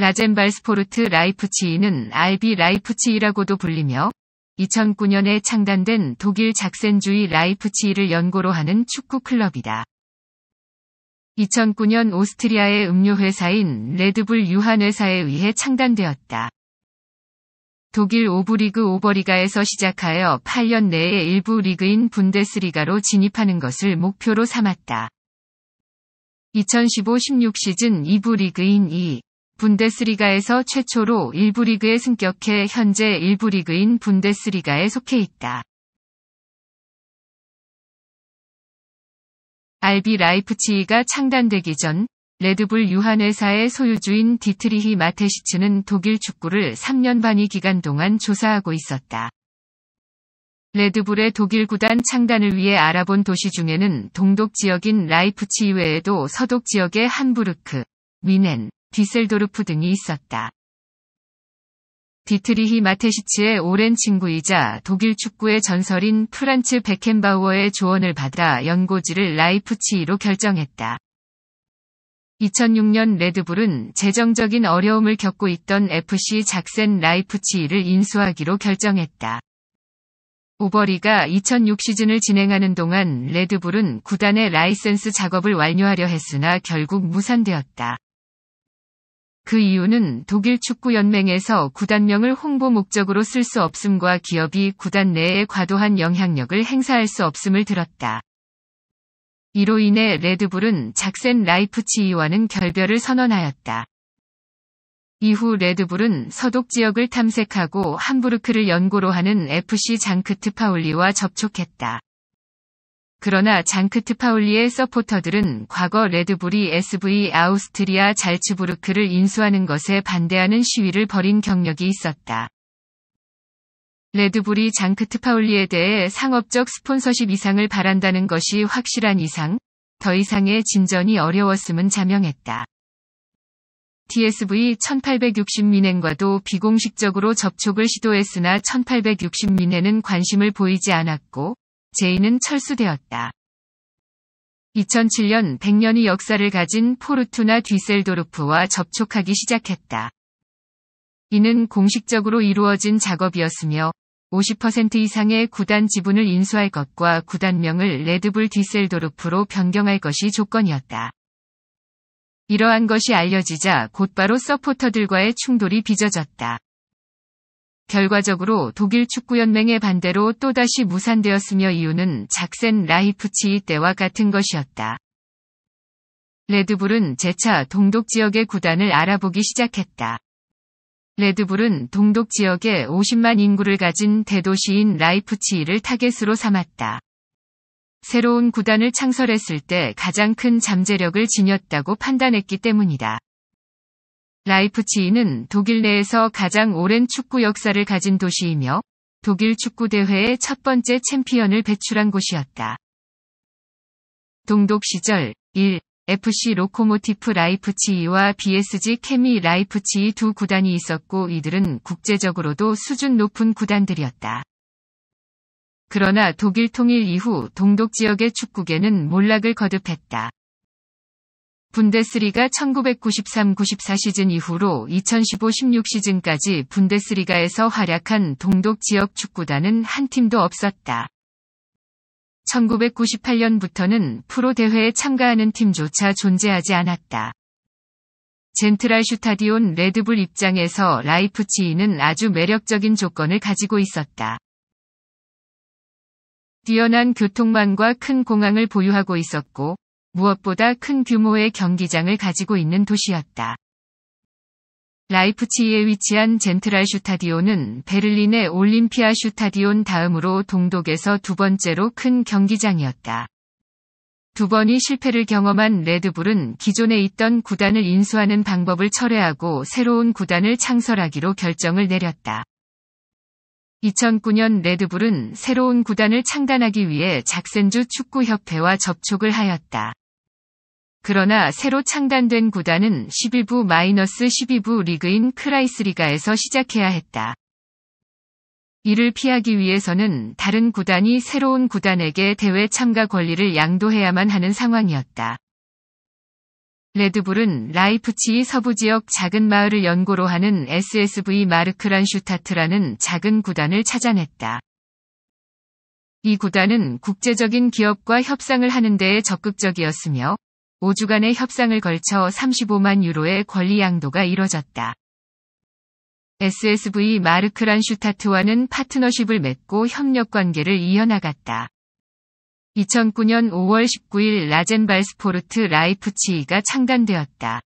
라젠발스포르트 라이프치히는 RB 라이프치히라고도 불리며 2009년에 창단된 독일 작센주의 라이프치히를 연고로 하는 축구 클럽이다. 2009년 오스트리아의 음료회사인 레드불 유한회사에 의해 창단되었다. 독일 오브리그 오버리가에서 시작하여 8년 내에 일부 리그인 분데스리가로 진입하는 것을 목표로 삼았다. 2015-16 시즌 2부 리그인 2. 분데스리가에서 최초로 일부 리그에 승격해 현재 일부 리그인 분데스리가에 속해 있다. RB 라이프치히가 창단되기 전 레드불 유한회사의 소유주인 디트리히 마테시츠는 독일 축구를 3년 반이 기간 동안 조사하고 있었다. 레드불의 독일 구단 창단을 위해 알아본 도시 중에는 동독 지역인 라이프치 외에도 서독 지역의 함부르크, 미넨, 디셀도르프 등이 있었다. 디트리히 마테시치의 오랜 친구이자 독일 축구의 전설인 프란츠 베켄바우어의 조언을 받아 연고지를 라이프치히로 결정했다. 2006년 레드불은 재정적인 어려움을 겪고 있던 FC 작센 라이프치히를 인수하기로 결정했다. 오버리가 2006 시즌을 진행하는 동안 레드불은 구단의 라이센스 작업을 완료하려 했으나 결국 무산되었다. 그 이유는 독일 축구연맹에서 구단명을 홍보 목적으로 쓸 수 없음과 기업이 구단 내에 과도한 영향력을 행사할 수 없음을 들었다. 이로 인해 레드불은 작센 라이프치히와는 결별을 선언하였다. 이후 레드불은 서독 지역을 탐색하고 함부르크를 연고로 하는 FC 장크트 파울리와 접촉했다. 그러나 장크트 파울리의 서포터들은 과거 레드불이 SV 아우스트리아 잘츠부르크를 인수하는 것에 반대하는 시위를 벌인 경력이 있었다. 레드불이 장크트 파울리에 대해 상업적 스폰서십 이상을 바란다는 것이 확실한 이상, 더 이상의 진전이 어려웠음은 자명했다. t s v 1860미넨과도 비공식적으로 접촉을 시도했으나 1860미넨은 관심을 보이지 않았고, 제인은 철수되었다. 2007년 100년이 역사를 가진 포르투나 뒤셀도르프와 접촉하기 시작했다. 이는 공식적으로 이루어진 작업이었으며 50% 이상의 구단 지분을 인수할 것과 구단명을 레드불 뒤셀도르프로 변경할 것이 조건이었다. 이러한 것이 알려지자 곧바로 서포터들과의 충돌이 빚어졌다. 결과적으로 독일 축구연맹의 반대로 또다시 무산되었으며 이유는 작센 라이프치히 때와 같은 것이었다. 레드불은 재차 동독 지역의 구단을 알아보기 시작했다. 레드불은 동독 지역에 50만 인구를 가진 대도시인 라이프치히를 타겟으로 삼았다. 새로운 구단을 창설했을 때 가장 큰 잠재력을 지녔다고 판단했기 때문이다. 라이프치히는 독일 내에서 가장 오랜 축구 역사를 가진 도시이며 독일 축구대회의 첫 번째 챔피언을 배출한 곳이었다. 동독 시절 1. FC 로코모티프 라이프치히와 BSG 케미 라이프치히 두 구단이 있었고 이들은 국제적으로도 수준 높은 구단들이었다. 그러나 독일 통일 이후 동독 지역의 축구계는 몰락을 거듭했다. 분데스리가 1993-94 시즌 이후로 2015-16 시즌까지 분데스리가에서 활약한 동독 지역 축구단은 한 팀도 없었다. 1998년부터는 프로 대회에 참가하는 팀조차 존재하지 않았다. 젠트랄 슈타디온 레드불 입장에서 라이프치히는 아주 매력적인 조건을 가지고 있었다. 뛰어난 교통망과 큰 공항을 보유하고 있었고 무엇보다 큰 규모의 경기장을 가지고 있는 도시였다. 라이프치히에 위치한 젠트랄 슈타디온은 베를린의 올림피아 슈타디온 다음으로 동독에서 두 번째로 큰 경기장이었다. 두 번이 실패를 경험한 레드불은 기존에 있던 구단을 인수하는 방법을 철회하고 새로운 구단을 창설하기로 결정을 내렸다. 2009년 레드불은 새로운 구단을 창단하기 위해 작센주 축구협회와 접촉을 하였다. 그러나 새로 창단된 구단은 11부 마이너스 12부 리그인 크라이스리가에서 시작해야 했다. 이를 피하기 위해서는 다른 구단이 새로운 구단에게 대회 참가 권리를 양도해야만 하는 상황이었다. 레드불은 라이프치히 서부 지역 작은 마을을 연고로 하는 SSV 마르크란슈타트라는 작은 구단을 찾아냈다. 이 구단은 국제적인 기업과 협상을 하는 데에 적극적이었으며 5주간의 협상을 걸쳐 35만 유로의 권리 양도가 이뤄졌다. SSV 마르크란슈타트와는 파트너십을 맺고 협력 관계를 이어나갔다. 2009년 5월 19일 라젠발스포르트 라이프치히가 창단되었다.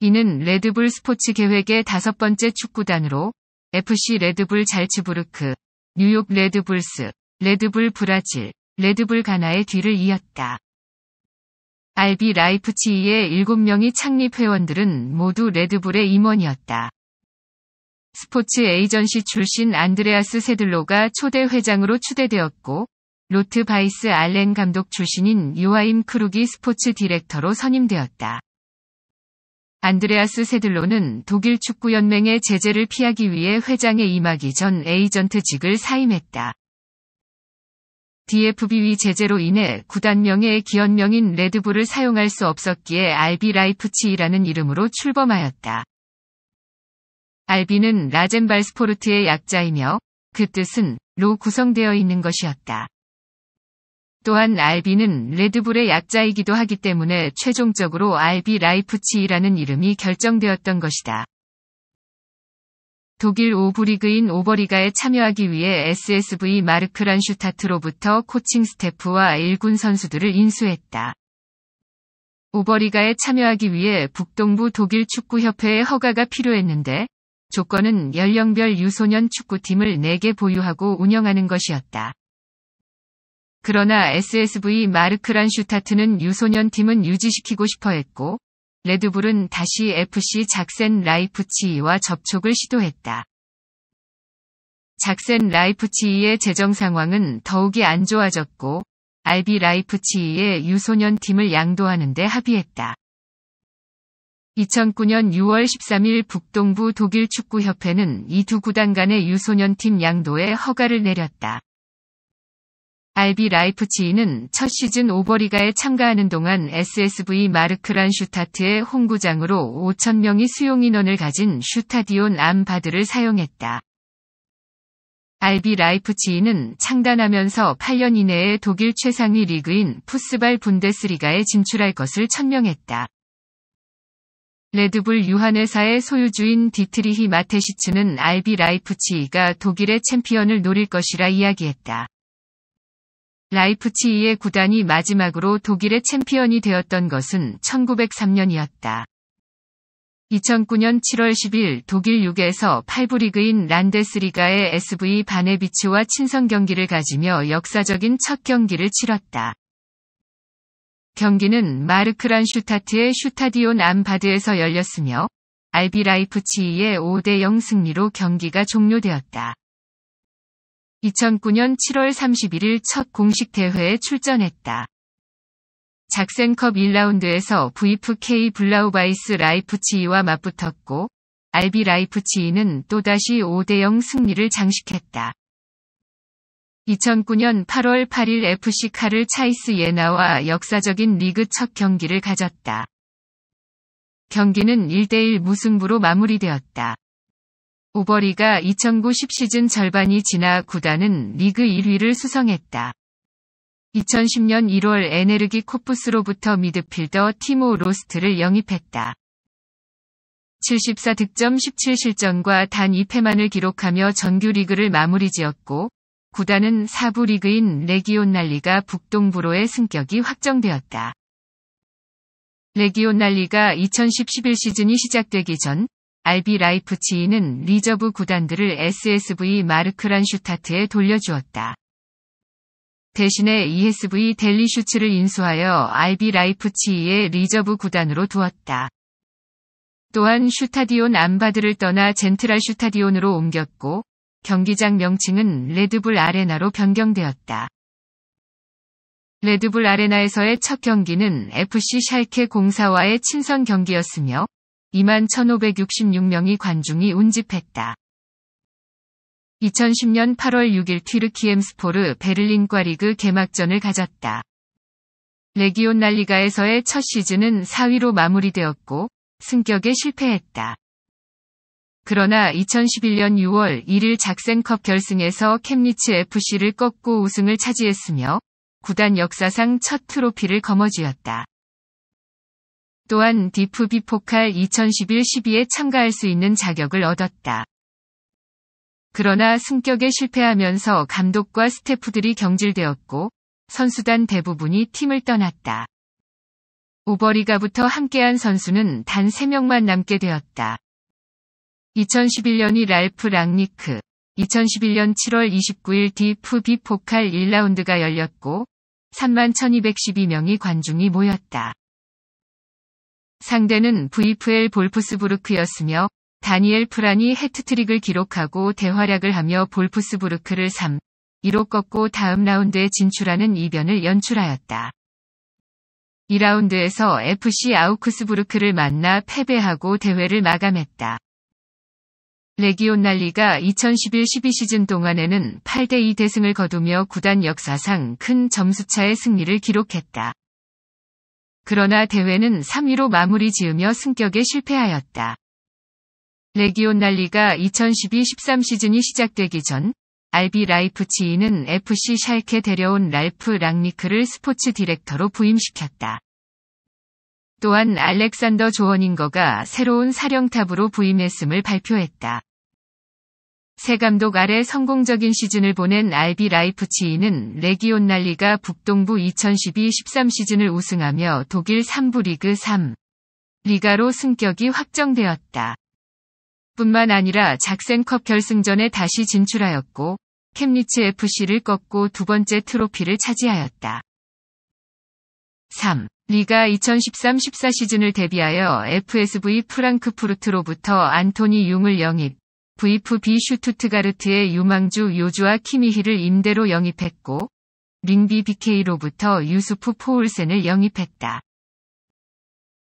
이는 레드불 스포츠 계획의 다섯 번째 축구단으로 FC 레드불 잘츠부르크, 뉴욕 레드불스, 레드불 브라질, 레드불 가나의 뒤를 이었다. RB 라이프치히의 7명의 창립 회원들은 모두 레드불의 임원이었다. 스포츠 에이전시 출신 안드레아스 세들로가 초대 회장으로 추대되었고 로트 바이스 알렌 감독 출신인 요아임 크루기 스포츠 디렉터로 선임되었다. 안드레아스 세들로는 독일 축구연맹의 제재를 피하기 위해 회장에 임하기 전 에이전트직을 사임했다. DFB위 제재로 인해 구단명의 기원명인 레드불을 사용할 수 없었기에 알비 라이프치히라는 이름으로 출범하였다. 알비는 라젠발스포르트의 약자이며 그 뜻은 로 구성되어 있는 것이었다. 또한 RB는 레드불의 약자이기도 하기 때문에 최종적으로 RB 라이프치이라는 이름이 결정되었던 것이다. 독일 오브리그인 오버리가에 참여하기 위해 SSV 마르크 란슈타트로부터 코칭 스태프와 1군 선수들을 인수했다. 오버리가에 참여하기 위해 북동부 독일 축구협회의 허가가 필요했는데 조건은 연령별 유소년 축구팀을 4개 보유하고 운영하는 것이었다. 그러나 SSV 마르크란 슈타트는 유소년 팀은 유지시키고 싶어 했고, 레드불은 다시 FC 작센 라이프치히와 접촉을 시도했다. 작센 라이프치히의 재정 상황은 더욱이 안 좋아졌고, RB 라이프치히의 유소년 팀을 양도하는데 합의했다. 2009년 6월 13일 북동부 독일 축구협회는 이 두 구단 간의 유소년 팀 양도에 허가를 내렸다. RB 라이프치히는 첫 시즌 오버리가에 참가하는 동안 SSV 마르크란 슈타트의 홈구장으로 5천명이 수용인원을 가진 슈타디온 암바드를 사용했다. RB 라이프치히는 창단하면서 8년 이내에 독일 최상위 리그인 푸스발 분데스리가에 진출할 것을 천명했다. 레드불 유한회사의 소유주인 디트리히 마테시츠는 RB 라이프치히가 독일의 챔피언을 노릴 것이라 이야기했다. 라이프치히의 구단이 마지막으로 독일의 챔피언이 되었던 것은 1903년이었다. 2009년 7월 10일 독일 6에서 8부 리그인 란데스리가의 SV 바네비치와 친선 경기를 가지며 역사적인 첫 경기를 치렀다. 경기는 마르크란 슈타트의 슈타디온 암바드에서 열렸으며 알비 라이프치히의 5대0 승리로 경기가 종료되었다. 2009년 7월 31일 첫 공식 대회에 출전했다. 작센컵 1라운드에서 VFK 블라우바이스 라이프치히와 맞붙었고 알비 라이프치히는 또다시 5대0 승리를 장식했다. 2009년 8월 8일 FC 카를 차이스 예나와 역사적인 리그 첫 경기를 가졌다. 경기는 1대1 무승부로 마무리되었다. 우버리가 2009 10시즌 절반이 지나 구단은 리그 1위를 수성했다. 2010년 1월 에네르기 코프스로부터 미드필더 티모 로스트를 영입했다. 74득점 17실점과 단 2패만을 기록하며 정규리그를 마무리 지었고, 구단은 4부 리그인 레기온 난리가 북동부로의 승격이 확정되었다. 레기온 난리가2010-11 시즌이 시작되기 전 RB 라이프치히는 리저브 구단들을 SSV 마르크란슈타트에 돌려주었다. 대신에 ESV 델리슈츠를 인수하여 RB 라이프치히의 리저브 구단으로 두었다. 또한 슈타디온 암바드를 떠나 젠트랄 슈타디온으로 옮겼고 경기장 명칭은 레드불 아레나로 변경되었다. 레드불 아레나에서의 첫 경기는 FC 샬케 공사와의 친선 경기였으며 2만 1 5 6 6명이 관중이 운집했다. 2010년 8월 6일 튀르키엠스포르 베를린과 리그 개막전을 가졌다. 레기온 날리가에서의 첫 시즌은 4위로 마무리되었고 승격에 실패했다. 그러나 2011년 6월 1일 작센컵 결승에서 캠리츠 FC를 꺾고 우승을 차지했으며 구단 역사상 첫 트로피를 거머쥐었다. 또한 디프비 포칼 2011-12에 참가할 수 있는 자격을 얻었다. 그러나 승격에 실패하면서 감독과 스태프들이 경질되었고 선수단 대부분이 팀을 떠났다. 오버리가부터 함께한 선수는 단 3명만 남게 되었다. 2011년이 랄프 랑니크, 2011년 7월 29일 디프비 포칼 1라운드가 열렸고 31,212명이 관중이 모였다. 상대는 VFL 볼프스부르크였으며 다니엘 프란이 해트트릭을 기록하고 대활약을 하며 볼프스부르크를 3, 2로 꺾고 다음 라운드에 진출하는 이변을 연출하였다. 2라운드에서 FC 아우크스부르크를 만나 패배하고 대회를 마감했다. 레기온날리가 2011-12 시즌 동안에는 8대2 대승을 거두며 구단 역사상 큰 점수차의 승리를 기록했다. 그러나 대회는 3위로 마무리 지으며 승격에 실패하였다. 레기온날리가 2012-13 시즌이 시작되기 전 RB 라이프치히는 FC 샬케 데려온 랄프 랑니크를 스포츠 디렉터로 부임시켰다. 또한 알렉산더 조원인거가 새로운 사령탑으로 부임했음을 발표했다. 새 감독 아래 성공적인 시즌을 보낸 RB 라이프치히는 레기온날리가 북동부 2012-13 시즌을 우승하며 독일 3부 리그 3 리가로 승격이 확정되었다. 뿐만 아니라 작센컵 결승전에 다시 진출하였고 캠리츠 FC를 꺾고 두 번째 트로피를 차지하였다. 3. 리가 2013-14 시즌을 대비하여 FSV 프랑크푸르트로부터 안토니 융을 영입, VFB 슈투트가르트의 유망주 요주와 키미히를 임대로 영입했고 링비 BK로부터 유수프 포울센을 영입했다.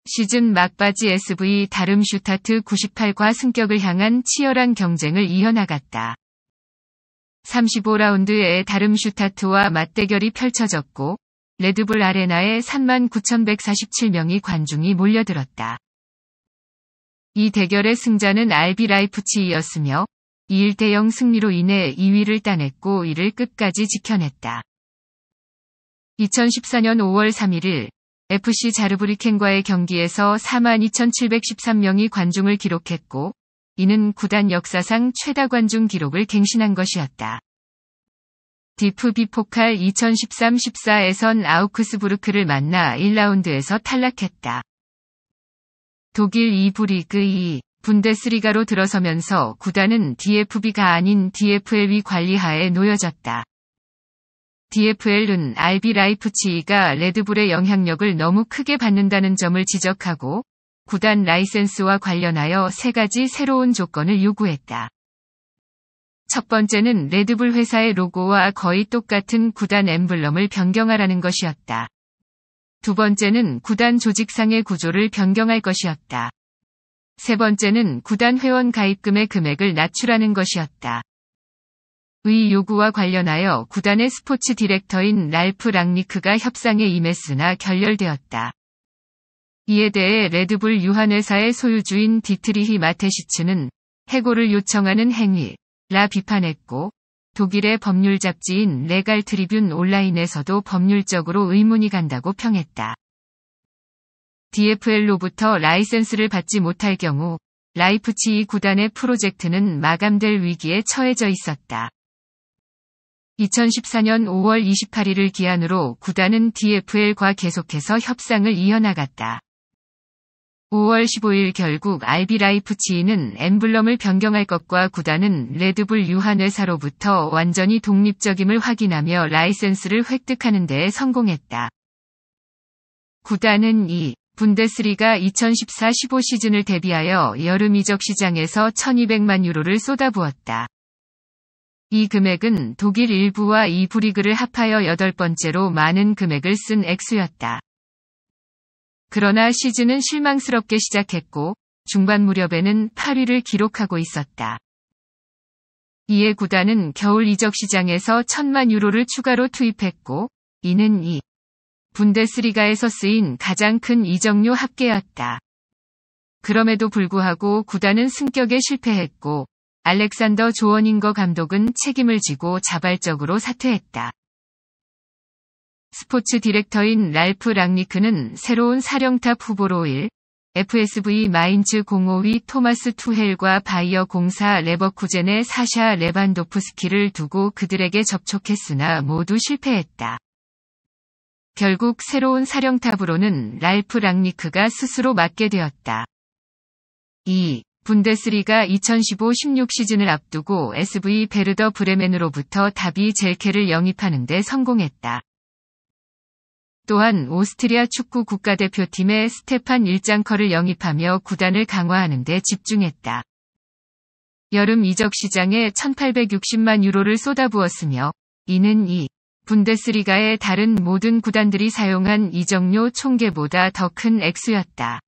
시즌 막바지 SV 다름 슈타트 98과 승격을 향한 치열한 경쟁을 이어나갔다. 35라운드에 다름 슈타트와 맞대결이 펼쳐졌고 레드불 아레나에 39,147명이 관중이 몰려들었다. 이 대결의 승자는 알비 라이프치이였으며 2일 대 0 승리로 인해 2위를 따냈고 이를 끝까지 지켜냈다. 2014년 5월 3일 을 FC 자르브리켄과의 경기에서 42,713명이 관중을 기록했고 이는 구단 역사상 최다 관중 기록을 갱신한 것이었다. 디프비 포칼 2013-14에선 아우크스부르크를 만나 1라운드에서 탈락했다. 독일 2부 리그 2 분데스리가로 들어서면서 구단은 DFB가 아닌 d f l 위 관리하에 놓여졌다. DFL은 RB 라이프치히가 레드불의 영향력을 너무 크게 받는다는 점을 지적하고 구단 라이센스와 관련하여 세 가지 새로운 조건을 요구했다. 첫 번째는 레드불 회사의 로고와 거의 똑같은 구단 엠블럼을 변경하라는 것이었다. 두 번째는 구단 조직상의 구조를 변경할 것이었다. 세 번째는 구단 회원 가입금의 금액을 낮추라는 것이었다. 의 요구와 관련하여 구단의 스포츠 디렉터인 랄프 랑니크가 협상에 임했으나 결렬되었다. 이에 대해 레드불 유한회사의 소유주인 디트리히 마테시츠는 해고를 요청하는 행위, 라 비판했고, 독일의 법률 잡지인 레갈 트리뷴 온라인에서도 법률적으로 의문이 간다고 평했다. DFL로부터 라이센스를 받지 못할 경우 라이프치히 구단의 프로젝트는 마감될 위기에 처해져 있었다. 2014년 5월 28일을 기한으로 구단은 DFL과 계속해서 협상을 이어나갔다. 5월 15일 결국 알비라이프치히는 엠블럼을 변경할 것과 구단은 레드불 유한회사로부터 완전히 독립적임을 확인하며 라이센스를 획득하는 데에 성공했다. 구단은 이 분데스리가 2014-15 시즌을 대비하여 여름 이적 시장에서 1200만 유로를 쏟아부었다. 이 금액은 독일 일부와 이브리그를 합하여 여덟 번째로 많은 금액을 쓴 액수였다. 그러나 시즌은 실망스럽게 시작했고 중반 무렵에는 8위를 기록하고 있었다. 이에 구단은 겨울 이적 시장에서 천만 유로를 추가로 투입했고 이는 이 분데스리가에서 쓰인 가장 큰 이적료 합계였다. 그럼에도 불구하고 구단은 승격에 실패했고 알렉산더 조원인거 감독은 책임을 지고 자발적으로 사퇴했다. 스포츠 디렉터인 랄프 락니크는 새로운 사령탑 후보로 1, FSV 마인츠 05위 토마스 투헬과 바이어 공사 레버쿠젠의 사샤 레반도프스키를 두고 그들에게 접촉했으나 모두 실패했다. 결국 새로운 사령탑으로는 랄프 락니크가 스스로 맡게 되었다. 2. 분데스리가 2015-16 시즌을 앞두고 SV 베르더 브레멘으로부터 다비 젤케를 영입하는 데 성공했다. 또한 오스트리아 축구 국가대표팀의 스테판 일장커를 영입하며 구단을 강화하는 데 집중했다. 여름 이적 시장에 1860만 유로를 쏟아부었으며 이는 이 분데스리가의 다른 모든 구단들이 사용한 이적료 총계보다 더 큰 액수였다.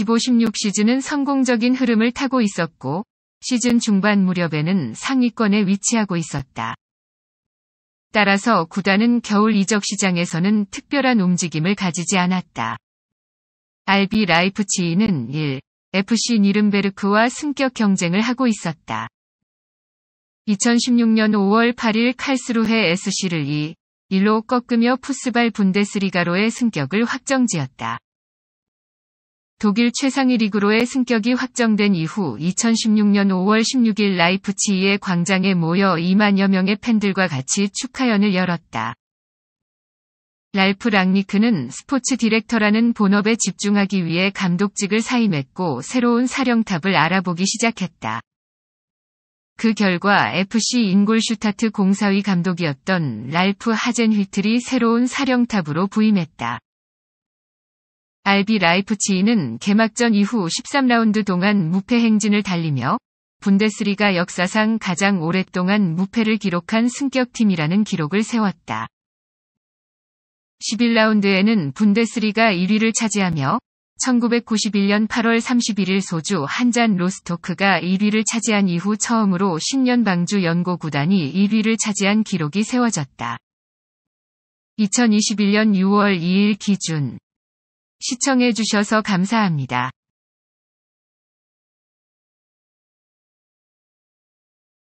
15-16 시즌은 성공적인 흐름을 타고 있었고 시즌 중반 무렵에는 상위권에 위치하고 있었다. 따라서 구단은 겨울 이적 시장에서는 특별한 움직임을 가지지 않았다. RB 라이프치히는 1. FC 니른베르크와 승격 경쟁을 하고 있었다. 2016년 5월 8일 칼스루해 SC를 2. 1로 꺾으며 푸스발 분데스리가로의 승격을 확정지었다. 독일 최상위 리그로의 승격이 확정된 이후 2016년 5월 16일 라이프치히의 광장에 모여 2만여 명의 팬들과 같이 축하연을 열었다. 랄프 랑니크는 스포츠 디렉터라는 본업에 집중하기 위해 감독직을 사임했고 새로운 사령탑을 알아보기 시작했다. 그 결과 FC 인골슈타트 공사위 감독이었던 랄프 하젠 휘틀이 새로운 사령탑으로 부임했다. 알비 라이프치히는 개막전 이후 13라운드 동안 무패 행진을 달리며 분데스리가 역사상 가장 오랫동안 무패를 기록한 승격팀이라는 기록을 세웠다. 11라운드에는 분데스리가 1위를 차지하며 1991년 8월 31일 소주 한잔 로스토크가 1위를 차지한 이후 처음으로 10년 방주 연고 구단이 1위를 차지한 기록이 세워졌다. 2021년 6월 2일 기준 시청해주셔서 감사합니다.